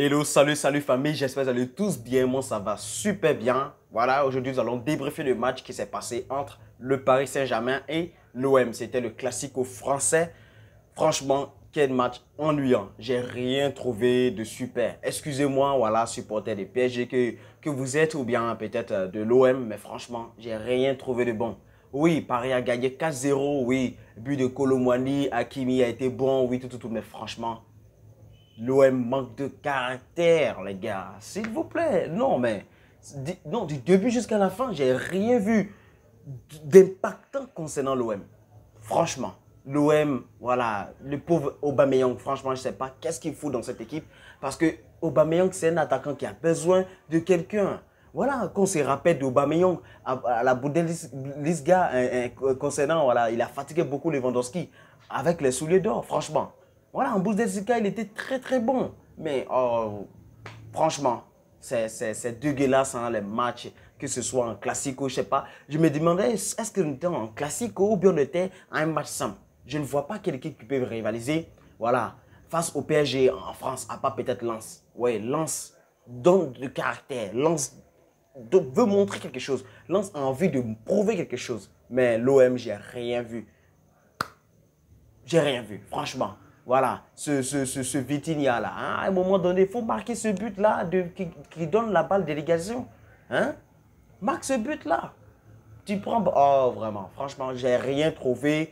Hello, salut, salut famille, j'espère que vous allez tous bien, moi ça va super bien. Voilà, aujourd'hui nous allons débriefer le match qui s'est passé entre le Paris Saint-Germain et l'OM. C'était le classico français. Franchement, quel match ennuyant. J'ai rien trouvé de super. Excusez-moi, voilà, supporter des PSG que, que vous êtes ou bien peut-être euh, de l'OM, mais franchement, j'ai rien trouvé de bon. Oui, Paris a gagné 4-0, oui. But de Colomwani, Hakimi a été bon, oui, tout, tout, tout, mais franchement, L'OM manque de caractère, les gars. S'il vous plaît. Non, mais non, du début jusqu'à la fin, j'ai rien vu d'impactant concernant l'OM. Franchement, l'OM, voilà, le pauvre Aubameyang, franchement, je sais pas qu'est-ce qu'il fout dans cette équipe parce que Aubameyang, c'est un attaquant qui a besoin de quelqu'un. Voilà, qu'on se rappelle d'Aubameyang à, la Bundesliga concernant, voilà, il a fatigué beaucoup Lewandowski avec les souliers d'or, franchement. Voilà, en Bundesliga, il était très très bon. Mais oh, franchement, c'est dégueulasse hein, les matchs, que ce soit en classico, je ne sais pas. Je me demandais, est-ce qu'on était en classico ou bien on était en un match simple Je ne vois pas quelle équipe qui peut rivaliser. Voilà, face au PSG en France, à part peut-être Lens. Oui, Lens donne du caractère, Lens veut montrer quelque chose, Lens a envie de prouver quelque chose. Mais l'OM, j'ai rien vu. J'ai rien vu, franchement voilà, ce, ce, ce, là hein. À un moment donné, il faut marquer ce but-là qui, qui, donne la balle délégation. Hein? Marque ce but-là. Tu prends... Oh, vraiment, franchement, j'ai rien trouvé.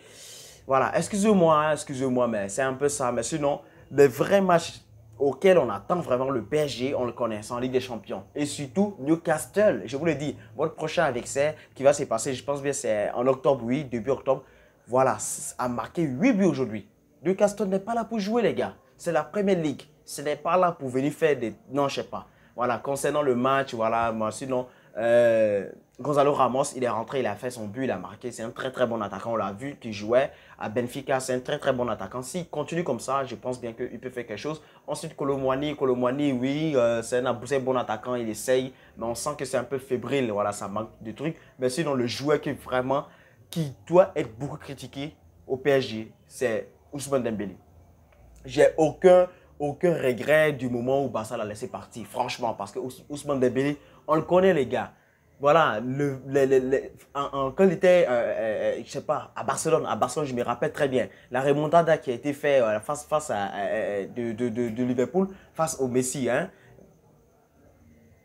Voilà, excusez-moi, hein, excusez-moi, mais c'est un peu ça. Mais sinon, le vrais match auquel on attend vraiment le PSG, on le connaît, en Ligue des Champions. Et surtout Newcastle, je vous le dis, votre prochain avec ça, qui va se passer, je pense bien c'est en octobre, oui, début octobre, voilà, a marqué 8 buts aujourd'hui. Newcastle n'est pas là pour jouer, les gars. C'est la Première Ligue. Ce n'est pas là pour venir faire des... Non, je sais pas. Voilà, concernant le match, voilà, moi, sinon... Euh, Gonzalo Ramos, il est rentré, il a fait son but, il a marqué. C'est un très très bon attaquant, on l'a vu, qui jouait à Benfica. C'est un très très bon attaquant. S'il continue comme ça, je pense bien qu'il peut faire quelque chose. Ensuite, Colomwani, Colomwani, oui, euh, c'est un bon attaquant, il essaye, mais on sent que c'est un peu fébrile, voilà, ça manque de trucs. Mais sinon, le joueur qui vraiment, qui doit être beaucoup critiqué au PSG, c'est Ousmane Dembélé. J'ai aucun, aucun regret du moment où Barça l'a laissé partir, franchement, parce que Ousmane Dembélé, on le connaît, les gars. Voilà, le, en, quand il était, euh, ne euh, euh, je sais pas, à Barcelone, à Barcelone, je me rappelle très bien, la remontada qui a été faite euh, face, face à, de, Liverpool, face au Messi. Hein.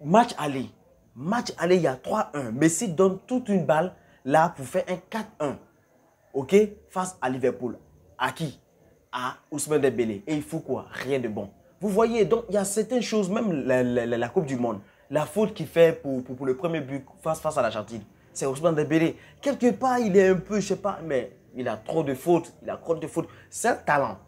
Match aller, match aller, il y a 3-1. Messi donne toute une balle là pour faire un 4-1, ok, face à Liverpool. À qui À Ousmane Dembélé. Et il faut quoi Rien de bon. Vous voyez, donc il y a certaines choses, même la, Coupe du Monde, la faute qu'il fait pour, le premier but face, face à l'Argentine, c'est Ousmane Dembélé. Quelque part, il est un peu, je sais pas, mais il a trop de fautes, il a trop de fautes. C'est un talent.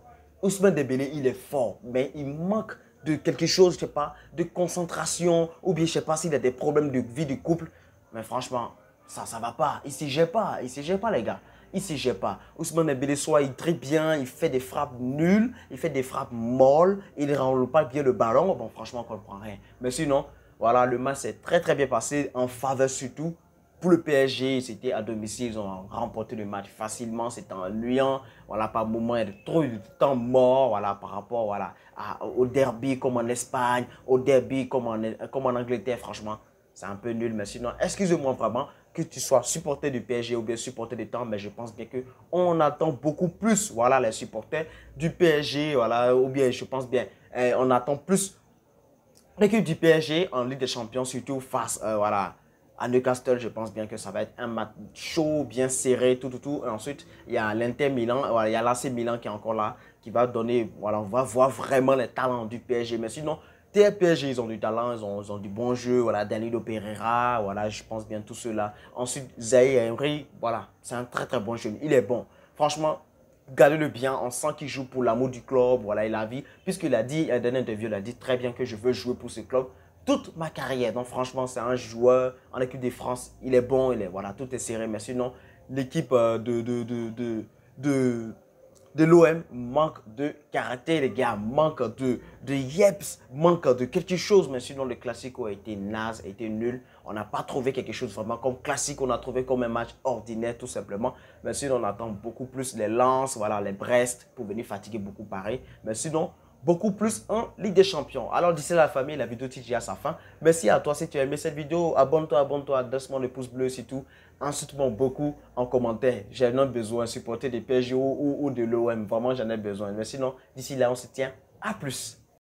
Ousmane Dembélé, il est fort, mais il manque de quelque chose, je sais pas, de concentration, ou bien je sais pas s'il a des problèmes de vie du couple. Mais franchement, ça, ça va pas. Il ne s'y gère pas, il ne s'y gère pas, les gars il ne s'y gère pas. Ousmane Dembélé, soit il dribble bien, il fait des frappes nulles, il fait des frappes molles, il ne renvoie pas bien le ballon. Bon, franchement, on ne comprend rien. Mais sinon, voilà, le match s'est très très bien passé, en faveur surtout pour le PSG, c'était à domicile, ils ont remporté le match facilement, c'était ennuyant. Voilà, par moment, il y a trop de temps mort voilà, par rapport voilà, au derby comme en Espagne, au derby comme en, comme en Angleterre. Franchement, c'est un peu nul, mais sinon, excusez-moi vraiment, que tu sois supporter du PSG ou bien supporter des temps, mais je pense bien que on attend beaucoup plus, voilà, les supporters du PSG, voilà, ou bien je pense bien, eh, on attend plus l'équipe du PSG en Ligue des Champions, surtout face, euh, voilà, à Newcastle, je pense bien que ça va être un match chaud, bien serré, tout, tout, tout. ensuite, il y a l'Inter Milan, voilà, il y a l'AC Milan qui est encore là, qui va donner, voilà, on va voir vraiment les talents du PSG. Mais sinon, T'es ils ont du talent, ils ont, du bon jeu. Voilà, Danilo Pereira, voilà, je pense bien tout cela. Ensuite, Zahir Emery, voilà, c'est un très très bon jeune. Il est bon. Franchement, gardez-le bien. On sent qu'il joue pour l'amour du club. Voilà, il a vie. Puisqu'il a dit, un une interview, il a dit très bien que je veux jouer pour ce club toute ma carrière. Donc, franchement, c'est un joueur en équipe de France. Il est bon, il est, voilà, tout est serré. Mais sinon, l'équipe euh, de, de, de de l'OM manque de caractère, les gars, manque de, de yeps, manque de quelque chose. Mais sinon, le classique a été naze, a été nul. On n'a pas trouvé quelque chose vraiment comme classique. On a trouvé comme un match ordinaire, tout simplement. Mais sinon, on attend beaucoup plus les lances, voilà, les Brest, pour venir fatiguer beaucoup pareil. Mais sinon, beaucoup plus en Ligue des Champions. Alors d'ici la famille, la vidéo TJ à sa fin. Merci à toi si tu as aimé cette vidéo. Abonne-toi, abonne-toi, adresse moi le pouce bleu, c'est tout. Ensuite, bon, beaucoup en commentaire. J'ai vraiment besoin de supporter des PGO ou, ou de l'OM. Vraiment, j'en ai besoin. Mais sinon, d'ici là, on se tient. À plus.